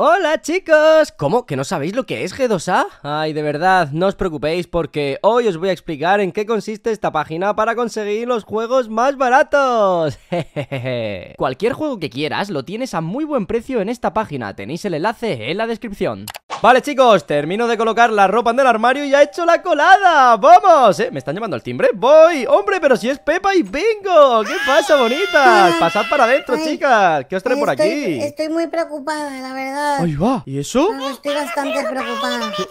¡Hola chicos! ¿Cómo? ¿Que no sabéis lo que es G2A? Ay, de verdad, no os preocupéis porque hoy os voy a explicar en qué consiste esta página para conseguir los juegos más baratos. Jejeje. Cualquier juego que quieras lo tienes a muy buen precio en esta página, tenéis el enlace en la descripción. Vale, chicos, termino de colocar la ropa en el armario y ha hecho la colada. ¡Vamos! ¿Eh? ¿Me están llamando al timbre? ¡Voy! ¡Hombre, pero si es Pepa y Bingo! ¿Qué pasa, bonitas? Pasad para adentro, chicas. ¿Qué os trae por aquí? Estoy muy preocupada, la verdad. ¡Ahí va! ¿Y eso? No, estoy bastante preocupada. ¿Qué?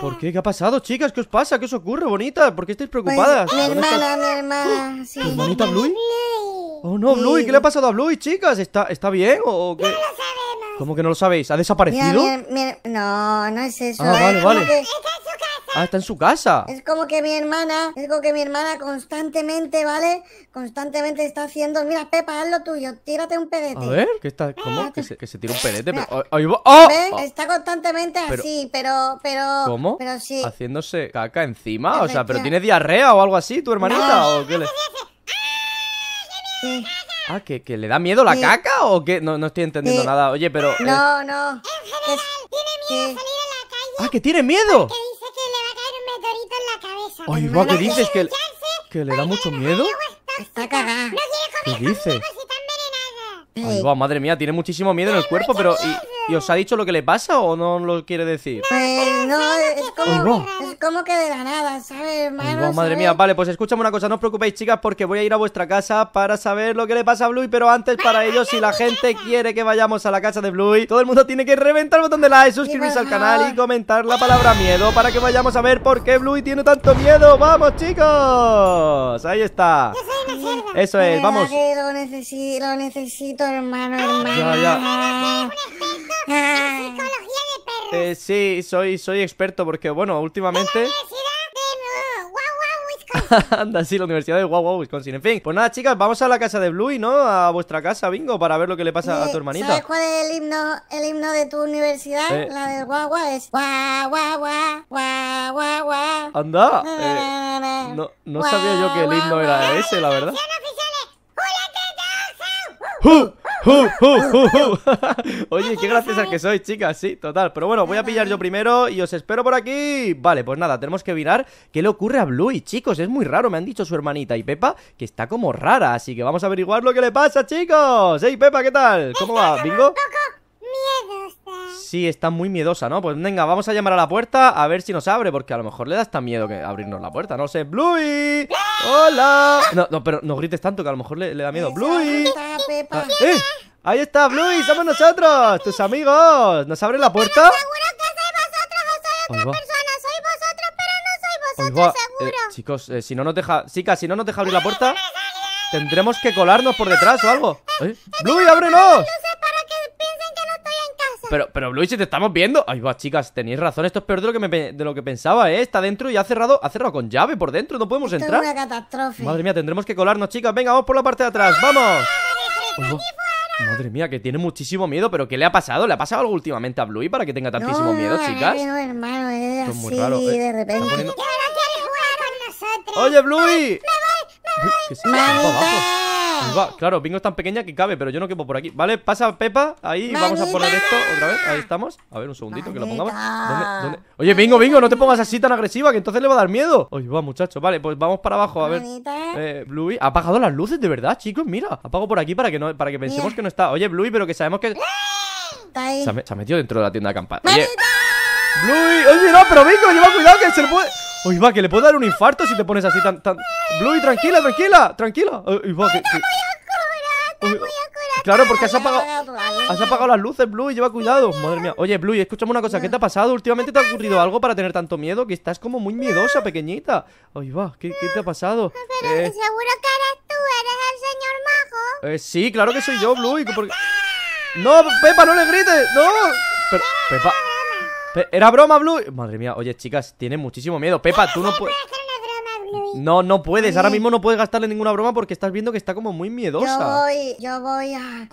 ¿Por qué? ¿Qué ha pasado, chicas? ¿Qué os pasa? ¿Qué os ocurre, bonita? ¿Por qué estáis pues, preocupadas? mi hermana, mi hermana, sí. ¿Tu hermanita Bluey? Oh, no, Bluey. ¿Qué le ha pasado a Bluey, chicas? ¿Está, está bien o qué? ¿Cómo que no lo sabéis? ¿Ha desaparecido? No, no es eso. Ah, Está en su casa. está en su casa. Es como que mi hermana, es como que mi hermana constantemente, ¿vale? Constantemente está haciendo. Mira, Pepa, haz lo tuyo, tírate un pedete. A ver, ¿qué está? ¿Cómo? ¿Que se, que tira un pedete? Está constantemente así, pero, pero. ¿Cómo? Pero sí. ¿Haciéndose caca encima? O sea, ¿pero tiene diarrea o algo así, tu hermanita? ¿O qué le... Ah, ¿que, que le da miedo la caca o qué? No, estoy entendiendo nada. Oye, pero... No, no. En general, tiene miedo a salir a la calle. Ah, que tiene miedo. Que dice que le va a caer un meteorito en la cabeza. Ay, va, que dices que... Que le pues da mucho miedo. Está cagada. No quiere comer ¿Qué dices? Ay, va, madre mía, tiene muchísimo miedo en el cuerpo, pero... ¿Y os ha dicho lo que le pasa o no lo quiere decir? Pues no, es pues como, que de la nada, ¿sabes, pues hermano? madre mía, vale, pues escúchame una cosa, no os preocupéis, chicas, porque voy a ir a vuestra casa para saber lo que le pasa a Bluey, pero antes para ello, si la gente quiere que vayamos a la casa de Bluey, todo el mundo tiene que reventar el botón de like, suscribirse al canal y comentar la palabra miedo para que vayamos a ver por qué Bluey tiene tanto miedo. ¡Vamos, chicos! Ahí está. Eso es, vamos. lo, necesito, hermano, hermano. Eh, sí, soy, soy experto porque, bueno, últimamente... Anda, sí, la Universidad de Wawa, Wisconsin. En fin, pues nada, chicas, vamos a la casa de Bluey, ¿no? A vuestra casa, bingo, para ver lo que le pasa a eh, tu hermanita. ¿Sabes cuál es el himno, el himno de tu universidad? Eh. La de Wawa es Wawa, guau, Wawa, Anda, no, no sabía yo que el himno era ese, la verdad. ¡Uh! Oye, qué graciosa que soy, chicas, sí, total. Pero bueno, voy a pillar yo primero y os espero por aquí. Vale, pues nada, tenemos que mirar qué le ocurre a Bluey, chicos. Es muy raro, me han dicho su hermanita y Pepa que está como rara, así que vamos a averiguar lo que le pasa, chicos. ¡Ey, Pepa, ¿qué tal? ¿Cómo va? ¿Bingo? Miedosa. Sí, está muy miedosa, ¿no? Pues venga, vamos a llamar a la puerta a ver si nos abre, porque a lo mejor le da hasta miedo que abrirnos la puerta, no sé. ¡Bluey! ¡Hola! No, no, pero no grites tanto que a lo mejor le, da miedo. ¡Bluey! Ah, eh, ¡Ahí está, Bluey! ¡Somos nosotros! ¡Tus amigos! ¿Nos abre la puerta? seguro que sois vosotros o sois otra persona. Soy vosotros, pero no soy vosotros, eh, seguro. chicos, eh, si no nos deja... Chica, si no nos deja abrir la puerta... Tendremos que colarnos por detrás o algo. ¡Bluey, ábrenos! Pero, pero si te estamos viendo. Ay, va, chicas, tenéis razón. Esto es peor de lo que, me, de lo que pensaba, ¿eh? Está dentro y ha cerrado, ha cerrado con llave por dentro. No podemos entrar. Es una catástrofe. Madre mía, tendremos que colarnos, chicas. Venga, vamos por la parte de atrás. ¡Ah! ¡Vamos! Oh, madre mía, que tiene muchísimo miedo. ¿Pero qué le ha pasado? ¿Le ha pasado algo últimamente a Bluey para que tenga tantísimo miedo, chicas? No, hermano, es así, de repente. ¡Oye, Bluey! ¡Me voy! ¡Me voy! ¿Qué claro, Bingo es tan pequeña que cabe, pero yo no quepo por aquí. Vale, pasa Pepa, ahí, y vamos a poner esto otra vez. Ahí estamos. A ver, un segundito que lo pongamos. ¿Dónde, dónde? Oye, Bingo, Bingo, no te pongas así tan agresiva, que entonces le va a dar miedo. Oye, va, muchachos. Vale, pues vamos para abajo, a ver. Eh, Bluey, ha apagado las luces, de verdad, chicos, mira. Apago por aquí para que no, para que pensemos que no está. Oye, Bluey, pero que sabemos que. Se ha, metido dentro de la tienda de campaña. Oye. Bluey, oye, no, pero Bingo, lleva cuidado que se le puede. Oye, va, que le puede dar un infarto si te pones así tan... Bluey, tranquila, tranquila, tranquila. Eh, muy va, Claro, porque has apagado, has apagado las luces, Blue, lleva cuidado. Madre mía. Oye, Blue, escúchame una cosa. ¿Qué te ha pasado? ¿Últimamente te ha ocurrido algo para tener tanto miedo? Que estás como muy miedosa, pequeñita. Ay, va, ¿qué, te ha pasado? Pero eh. Seguro que eres tú, eres el señor Majo. Eh, sí, claro que soy yo, Blue. No, Pepa, no le grites. No. Pepa. Era broma, Blue. Madre mía, oye, chicas, tiene muchísimo miedo. Pepa, tú no puedes... No, no puedes. Ahora mismo no puedes gastarle ninguna broma porque estás viendo que está como muy miedosa. Yo voy, yo voy a,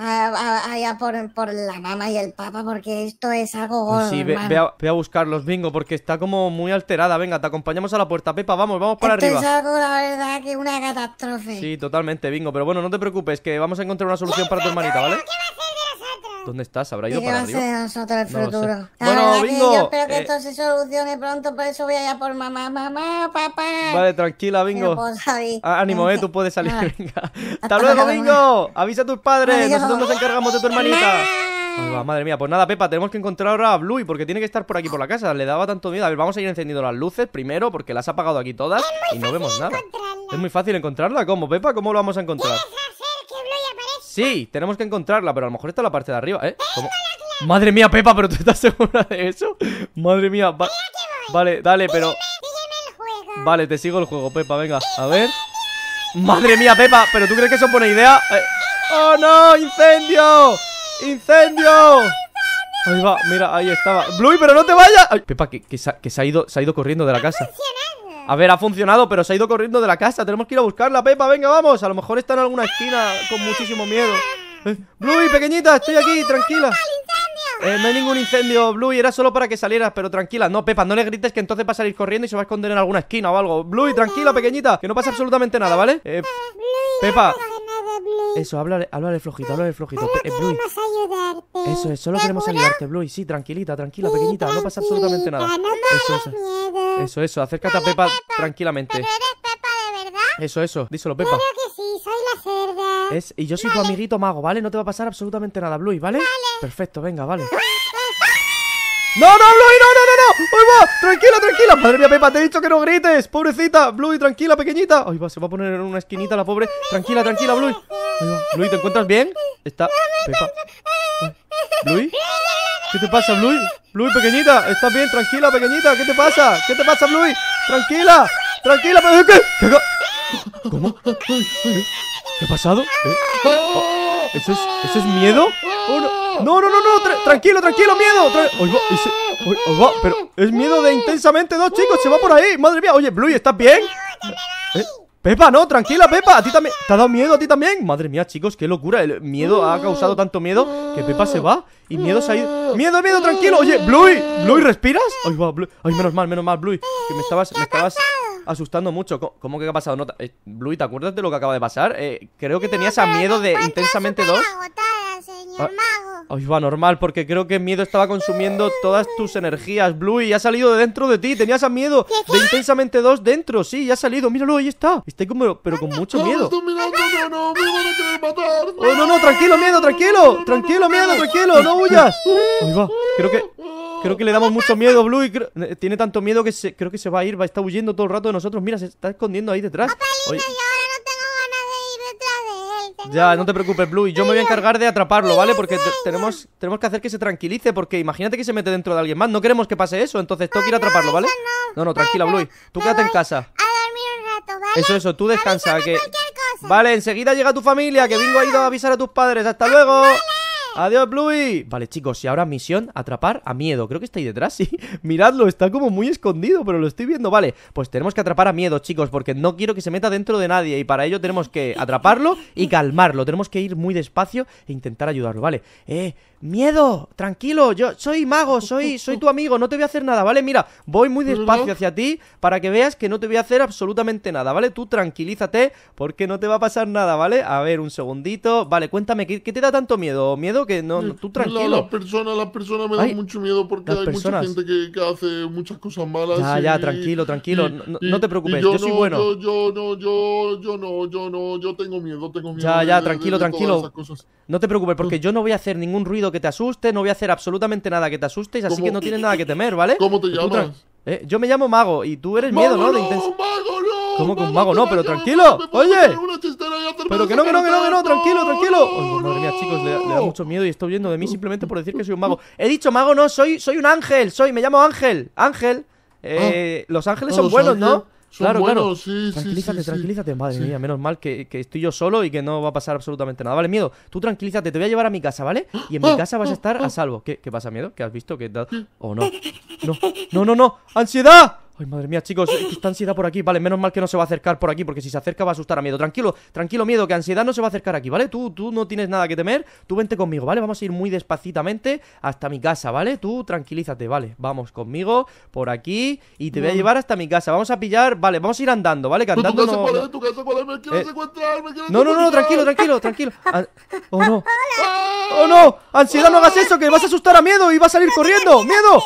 a, por, la mamá y el papá porque esto es algo gordo, pues Sí, ve, a, buscarlos, bingo, porque está como muy alterada. Venga, te acompañamos a la puerta, Pepa. Vamos, vamos para arriba. Es algo, la verdad, que una catástrofe. Sí, totalmente, bingo. Pero bueno, no te preocupes, que vamos a encontrar una solución para tu hermanita, ¿vale? ¿Dónde estás? ¿Habrá ido ¿Qué para arriba? De nosotros el futuro. No Bueno, ah, bingo. espero que eh. esto se solucione pronto, por eso voy allá por mamá, mamá, papá. Vale, tranquila, bingo. Ah, ánimo, eh, tú puedes salir. Ah. Venga. Hasta, luego, bingo. Avisa a tus padres. Nosotros nos encargamos de tu hermanita. madre mía, pues nada, Pepa, tenemos que encontrar ahora a Bluey porque tiene que estar por aquí por la casa. Le daba tanto miedo. A ver, vamos a ir encendiendo las luces primero porque las ha apagado aquí todas y no vemos nada. Es muy fácil encontrarla. ¿Cómo, Pepa? ¿Cómo lo vamos a encontrar? Sí, tenemos que encontrarla, pero a lo mejor está la parte de arriba, ¿eh? Madre mía, Pepa, ¿pero tú estás segura de eso? Madre mía, vale, dale, pero... Vale, te sigo el juego, Pepa, venga, a ver Madre mía, Pepa, ¿pero tú crees que eso es buena idea? Eh, ¡Oh, no! ¡Incendio! ¡Incendio! Ahí va, mira, ahí estaba Bluey, pero no te vayas Pepa, que, ido, se ha ido corriendo de la casa a ver, ha funcionado, pero se ha ido corriendo de la casa Tenemos que ir a buscarla, Pepa, venga, vamos A lo mejor está en alguna esquina con muchísimo miedo eh, Bluey, pequeñita, estoy aquí, tranquila eh, no hay ningún incendio, Bluey, era solo para que salieras, pero tranquila. No, Pepa, no le grites que entonces va a salir corriendo y se va a esconder en alguna esquina o algo. Bluey, tranquila, pequeñita, que no pasa absolutamente nada, ¿vale? Eh, Pepa, eso, háblale, háblale flojito, háblale flojito. No eh, ayudarte. Eso es, solo queremos ayudarte, Bluey. Sí, tranquilita, tranquila, pequeñita, no pasa absolutamente nada. eso, eso. Miedo. eso, eso, acércate a Pepa, tranquilamente. eres Pepa de verdad? Eso, eso, díselo, Pepa. Claro que sí, soy la cerda. Es, y yo soy tu amiguito mago, ¿vale? No te va a pasar absolutamente nada, Bluey, Vale. Perfecto, venga, vale. ¡No, no, Bluey! ¡No, no, no, no! no ay va! ¡Tranquila, tranquila! ¡Madre mía, Pepa! ¡Te he dicho que no grites! ¡Pobrecita! ¡Bluey, tranquila, pequeñita! ¡Ay, va! Se va a poner en una esquinita la pobre. ¡Tranquila, tranquila, Bluey! ¡Ay, ¿Bluey, te encuentras bien? Está... Pepa... Ah, ¿Bluey? ¿Qué te pasa, Bluey? Bluey, pequeñita, ¿estás bien? Tranquila, pequeñita, ¿qué te pasa? ¿Qué te pasa, Bluey? Tranquila, tranquila, pero ¿qué? ¿Cómo? ¿Qué ha pasado? ¿Eh? ¿Eso es, miedo? Oh, no. no, no, no, tranquilo, tranquilo, miedo. pero es miedo de intensamente dos, chicos, se va por ahí. Madre mía, oye, Bluey, ¿estás bien? Eh, Pepa, no, tranquila, Pepa, a ti también. ¿Te ha dado miedo a ti también? Madre mía, chicos, qué locura. El miedo ha causado tanto miedo que Pepa se va y miedo se ha ido. ¡Miedo, miedo, tranquilo! Oye, Bluey, ¿Bluey respiras? Ay, menos mal, menos mal, Bluey. Que me estabas, me estabas asustando mucho. ¿Cómo que ha pasado? Eh, Bluey, ¿te acuerdas de lo que acaba de pasar? Eh, creo que tenías a miedo de intensamente dos. Ah, ay, va normal, porque creo que miedo estaba consumiendo todas tus energías, Bluey, y ha salido de dentro de ti. Tenías a miedo de intensamente dos dentro, sí, ya ha salido. Míralo, ahí está. Estoy como, pero con mucho miedo. No, oh, no, no, tranquilo, miedo, tranquilo. Tranquilo, miedo, tranquilo, no huyas. va, creo que. Creo que le damos mucho miedo, Blue. Tiene tanto miedo que se... creo que se va a ir. Va a estar huyendo todo el rato de nosotros. Mira, se está escondiendo ahí detrás. de él Ya, no te preocupes, Blue. yo me voy a encargar de atraparlo, ¿vale? Porque tenemos, tenemos que hacer que se tranquilice. Porque imagínate que se mete dentro de alguien más. No queremos que pase eso. Entonces tengo que ir a atraparlo, ¿vale? No, no, tranquila, Blue. Tú quédate en casa. a dormir un rato, ¿vale? Eso, eso. Tú descansa. Que... Vale, enseguida llega tu familia. Que vengo ha ido a avisar a tus padres. Hasta luego. ¡Adiós, Bluey! Vale, chicos, y ahora misión atrapar a miedo. Creo que está ahí detrás, sí. Miradlo, está como muy escondido, pero lo estoy viendo. Vale, pues tenemos que atrapar a miedo, chicos, porque no quiero que se meta dentro de nadie. Y para ello tenemos que atraparlo y calmarlo. Tenemos que ir muy despacio e intentar ayudarlo, ¿vale? ¡Eh! ¡Miedo! Tranquilo, yo soy mago, soy, soy tu amigo, no te voy a hacer nada, ¿vale? Mira, voy muy despacio hacia ti para que veas que no te voy a hacer absolutamente nada, ¿vale? Tú tranquilízate porque no te va a pasar nada, ¿vale? A ver, un segundito. Vale, cuéntame, ¿qué, qué te da tanto miedo? ¿Miedo? que no, tú tranquilo. Las personas persona, la me da mucho miedo porque hay mucha gente que, que, hace muchas cosas malas. Ya, ya, tranquilo, tranquilo. no, te preocupes, yo, soy bueno. Yo, no, yo, yo no, yo no, yo tengo miedo, tengo miedo. Ya, ya, tranquilo, tranquilo. No te preocupes, porque pues yo no voy a hacer ningún ruido que te asuste, no voy a hacer absolutamente nada que te asuste, así que no tienes nada que temer, ¿vale? ¿Cómo te pues llamas? Eh, yo me llamo Mago y tú eres miedo, ¿no? no Mago, no. ¿Cómo que un mago? No, pero tranquilo. Oye. Pero que no, que no, que no, no, tranquilo, tranquilo. Oh, madre mía, chicos, le, da mucho miedo y estoy huyendo de mí simplemente por decir que soy un mago. He dicho mago, no, soy, soy un ángel, soy, me llamo Ángel. Ángel. Eh, ah, los ángeles son buenos, ¿no? claro, buenos, tranquilízate, tranquilízate. Madre mía, menos mal que, estoy yo solo y que no va a pasar absolutamente nada. Vale, miedo, tú tranquilízate, te voy a llevar a mi casa, ¿vale? Y en mi ah, casa vas a ah, estar a salvo. ¿Qué, qué pasa, miedo? ¿Qué has visto? ¿Qué da... Oh, no. No, no, no, no. ¡Ansiedad! Ay, madre mía, chicos, está ansiedad por aquí. Vale, menos mal que no se va a acercar por aquí, porque si se acerca va a asustar a miedo. Tranquilo, tranquilo, miedo, que ansiedad no se va a acercar aquí, ¿vale? Tú, tú no tienes nada que temer. Tú vente conmigo, ¿vale? Vamos a ir muy despacitamente hasta mi casa, ¿vale? Tú tranquilízate, ¿vale? Vamos conmigo por aquí y te voy a llevar hasta mi casa. Vamos a pillar, vale, vamos a ir andando, ¿vale? Que andando eh, no, no... no, no, tranquilo, tranquilo, tranquilo. Ah, oh, no. ¡Ah! Oh, no. Ansiedad, no hagas eso, que vas a asustar a miedo y va a salir corriendo. ¡Miedo!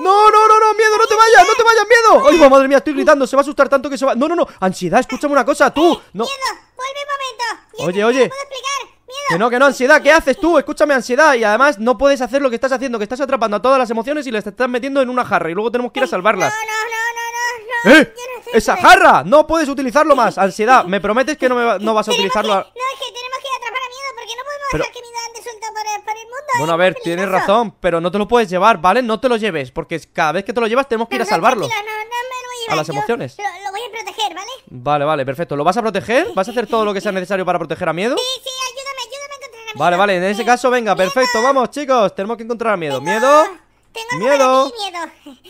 No, no, no, no, miedo, no te vayas, no te vayas, miedo. Ay, madre mía, estoy gritando, se va a asustar tanto que se va. No, no, no, ansiedad, escúchame una cosa, tú. No. Miedo, vuelve un momento. oye, oye. puedo explicar. Miedo. Que no, que no, ansiedad, ¿qué haces tú? Escúchame, ansiedad. Y además no puedes hacer lo que estás haciendo, que estás atrapando a todas las emociones y las estás metiendo en una jarra y luego tenemos que ir a salvarlas. No, no, no, no, no. ¿Eh? ¡Esa jarra! No puedes utilizarlo más, ansiedad. ¿Me prometes que no, me vas a utilizarlo? No, es que tenemos que ir a atrapar a miedo porque no podemos dejar que bueno, a ver, tienes razón, pero no te lo puedes llevar, ¿vale? No te lo lleves, porque cada vez que te lo llevas tenemos que ir a salvarlo. a las emociones. lo, voy a proteger, ¿vale? Vale, vale, perfecto. ¿Lo vas a proteger? ¿Vas a hacer todo lo que sea necesario para proteger a miedo? Sí, sí, ayúdame, ayúdame a encontrar a miedo. Vale, vale, en ese caso, venga, perfecto, vamos, chicos, tenemos que encontrar a miedo. miedo. Tengo miedo.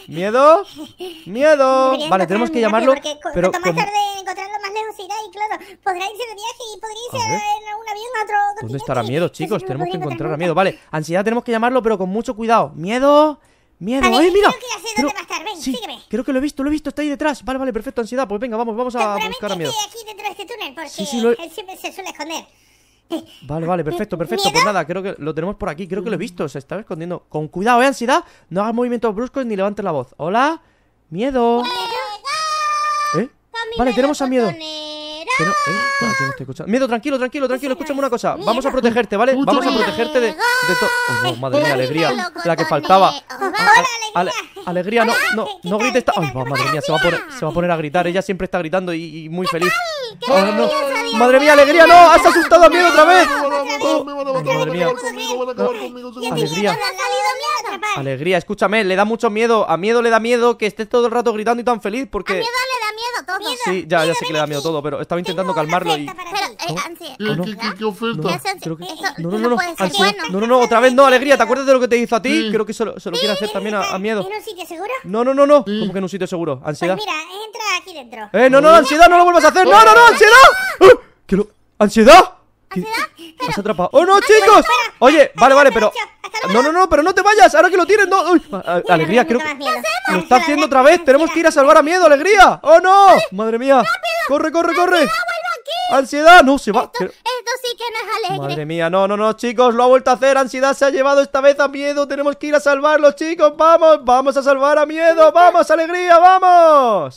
miedo. Miedo. Miedo. Vale, tenemos que llamarlo. Porque, pero cuanto más tarde encontrarlo, más lejos irá y claro, podrá irse de viaje y podrá irse en algún avión a otro. ¿Dónde estará miedo, chicos? tenemos que encontrar a miedo. Vale, ansiedad tenemos que llamarlo, pero con mucho cuidado. Miedo. Miedo. Vale, ¡Eh, mira! Creo que ya sé dónde va a estar. Ven, sí, sígueme. Creo que lo he visto, lo he visto. Está ahí detrás. Vale, vale, perfecto. Ansiedad. Pues venga, vamos, vamos a buscar a miedo. aquí dentro de este túnel porque él siempre se suele esconder. Vale, vale, perfecto, perfecto. Pues nada, creo que lo tenemos por aquí. Creo que lo he visto. Se estaba escondiendo. Con cuidado, ¿eh? Ansiedad. No hagas movimientos bruscos ni levantes la voz. Hola. Miedo. ¿Eh? Vale, tenemos a miedo. ¿eh? Ah, miedo, tranquilo, tranquilo, tranquilo. Escúchame una cosa. Vamos a protegerte, ¿vale? Vamos a protegerte de, de madre mía, alegría. La que faltaba. alegría, no, no, no grites. Ay, madre mía, se va, a poner, a gritar. Ella siempre está gritando y muy feliz. Ah, no. ¡Madre mía, alegría! ¡No! ¡Has asustado a Miedo otra vez! ¡Madre mía! ¡Alegría! ¡Alegría! Escúchame, le da mucho miedo. A miedo le da miedo que estés todo el rato gritando y tan feliz porque miedo todo. Miedo, sí, ya, miedo, ya sé que le da miedo aquí. todo, pero estaba intentando Tengo calmarlo y. Pero, eh, ¿Qué, qué, qué oferta? No, que... no, no, no, no, bueno. no, no, no, otra vez no, alegría, ¿te acuerdas de lo que te hizo a ti? Sí. Creo que se lo, se lo quiere hacer también a, a, miedo. ¿En un sitio seguro? No, no, no, no. ¿Cómo que en un sitio seguro? Pues ansiedad. Pues mira, entra aquí dentro. Eh, no, no, ansiedad, no lo vuelvas a hacer. No, no, no, oh. ansiedad. ¿Qué lo... ¿Ansiedad? ¿Ansiedad? ¿Has atrapado? ¡Oh, no, chicos! Oye, vale, vale, pero no, no, no, pero no te vayas. Ahora que lo tienes, no. alegría, creo que. Lo está haciendo otra vez. Tenemos que ir a salvar a miedo, alegría. ¡Oh, no! ¡Madre mía! ¡Corre, corre, corre! ¡Ansiedad! No, se va. Esto, sí que no es alegre. Madre mía, no, no, no, chicos, lo ha vuelto a hacer. Ansiedad se ha llevado esta vez a miedo. Tenemos que ir a salvarlo, chicos. Vamos, vamos a salvar a miedo. Vamos, alegría, vamos.